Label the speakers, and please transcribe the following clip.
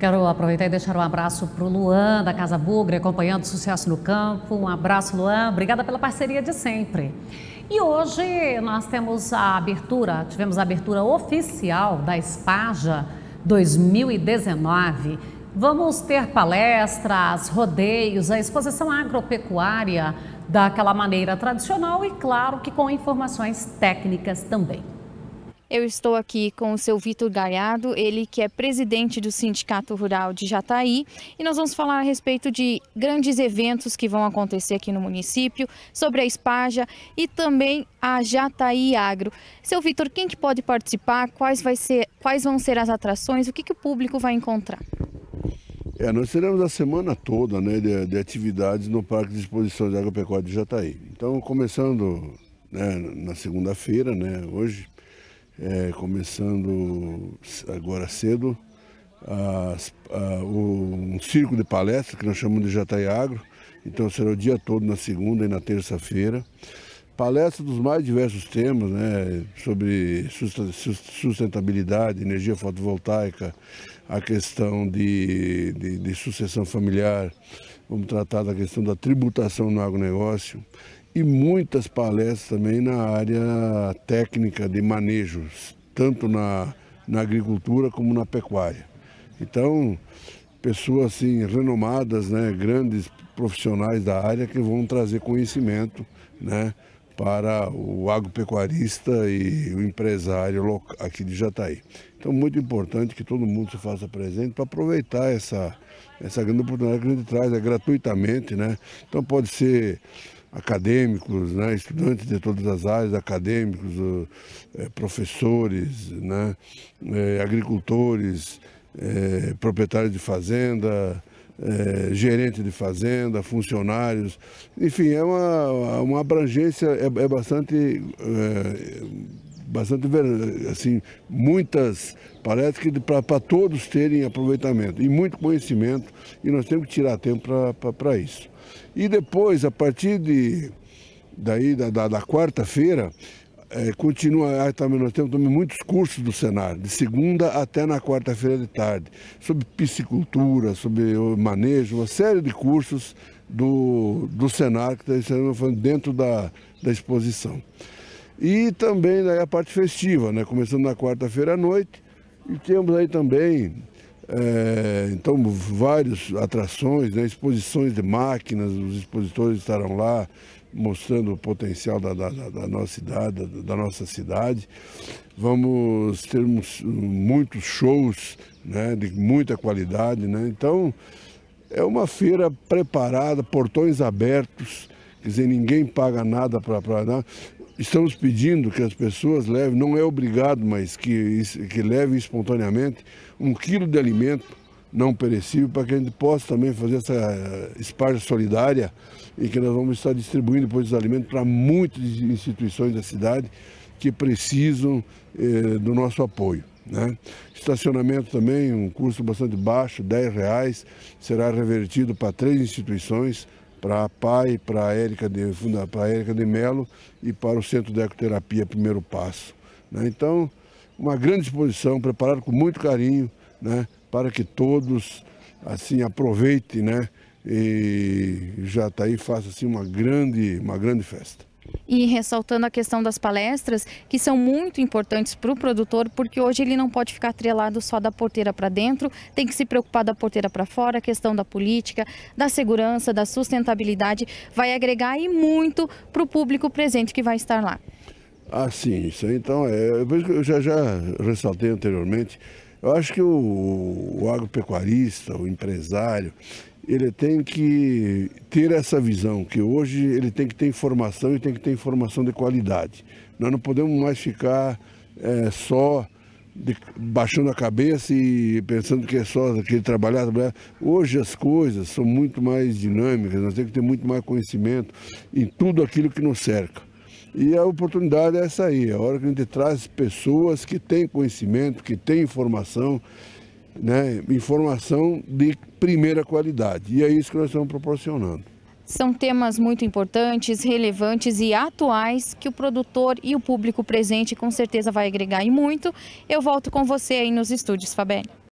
Speaker 1: Quero aproveitar e deixar um abraço para o Luan, da Casa Bugre, acompanhando o sucesso no campo. Um abraço, Luan. Obrigada pela parceria de sempre. E hoje nós temos a abertura, tivemos a abertura oficial da Espaja 2019. Vamos ter palestras, rodeios, a exposição agropecuária daquela maneira tradicional e, claro, que com informações técnicas também. Eu estou aqui com o seu Vitor Gaiado, ele que é presidente do Sindicato Rural de Jataí, e nós vamos falar a respeito de grandes eventos que vão acontecer aqui no município, sobre a Espaja e também a Jataí Agro. Seu Vitor, quem que pode participar? Quais, vai ser, quais vão ser as atrações? O que, que o público vai encontrar?
Speaker 2: É, nós teremos a semana toda né, de, de atividades no Parque de Exposição de Agropecuária de Jataí. Então, começando né, na segunda-feira, né, hoje, é, começando agora cedo, as, a, o, um circo de palestras que nós chamamos de Jataí Agro. Então será o dia todo na segunda e na terça-feira. Palestra dos mais diversos temas, né, sobre sustentabilidade, energia fotovoltaica, a questão de, de, de sucessão familiar, vamos tratar da questão da tributação no agronegócio e muitas palestras também na área técnica de manejos, tanto na, na agricultura como na pecuária. Então, pessoas assim renomadas, né, grandes profissionais da área que vão trazer conhecimento, né, para o agropecuarista e o empresário aqui de Jataí. Então, muito importante que todo mundo se faça presente para aproveitar essa, essa grande oportunidade que a gente traz é gratuitamente. Né? Então, pode ser acadêmicos, né, estudantes de todas as áreas, acadêmicos, eh, professores, né, eh, agricultores, é, proprietários de fazenda, é, gerente de fazenda, funcionários, enfim, é uma, uma abrangência, é, é bastante bastante, assim, muitas palestras que para todos terem aproveitamento e muito conhecimento e nós temos que tirar tempo para isso. E depois, a partir de, daí, da, da, da quarta-feira, é, continua, ah, também, nós temos também muitos cursos do Senar, de segunda até na quarta-feira de tarde, sobre piscicultura, sobre manejo, uma série de cursos do, do Senar que está dentro da, da exposição. E também daí, a parte festiva, né? começando na quarta-feira à noite. E temos aí também, é, então, várias atrações, né? exposições de máquinas, os expositores estarão lá mostrando o potencial da, da, da nossa cidade, da, da, nossa cidade. Vamos ter muitos shows né? de muita qualidade. Né? Então, é uma feira preparada, portões abertos, quer dizer, ninguém paga nada para Estamos pedindo que as pessoas levem, não é obrigado, mas que, que levem espontaneamente um quilo de alimento não perecível para que a gente possa também fazer essa eh, esparja solidária e que nós vamos estar distribuindo depois os alimentos para muitas instituições da cidade que precisam eh, do nosso apoio. Né? Estacionamento também, um custo bastante baixo, R$ reais será revertido para três instituições, para a PAI, para a Érica de, para Érica de Mello e para o Centro de Ecoterapia Primeiro Passo. Né? Então, uma grande exposição, preparada com muito carinho, né? para que todos assim aproveitem né? e já está aí, faça assim, uma, grande, uma grande festa
Speaker 1: e ressaltando a questão das palestras, que são muito importantes para o produtor, porque hoje ele não pode ficar atrelado só da porteira para dentro, tem que se preocupar da porteira para fora, a questão da política, da segurança, da sustentabilidade, vai agregar e muito para o público presente que vai estar lá.
Speaker 2: Ah, sim, isso aí, então é. Eu já, já ressaltei anteriormente, eu acho que o, o agropecuarista, o empresário, ele tem que ter essa visão, que hoje ele tem que ter informação e tem que ter informação de qualidade. Nós não podemos mais ficar é, só de, baixando a cabeça e pensando que é só aquele trabalhar, trabalhar. Hoje as coisas são muito mais dinâmicas, nós temos que ter muito mais conhecimento em tudo aquilo que nos cerca. E a oportunidade é essa aí, é a hora que a gente traz pessoas que têm conhecimento, que têm informação né, informação de primeira qualidade. E é isso que nós estamos proporcionando.
Speaker 1: São temas muito importantes, relevantes e atuais que o produtor e o público presente com certeza vai agregar e muito. Eu volto com você aí nos estúdios, Fabélia.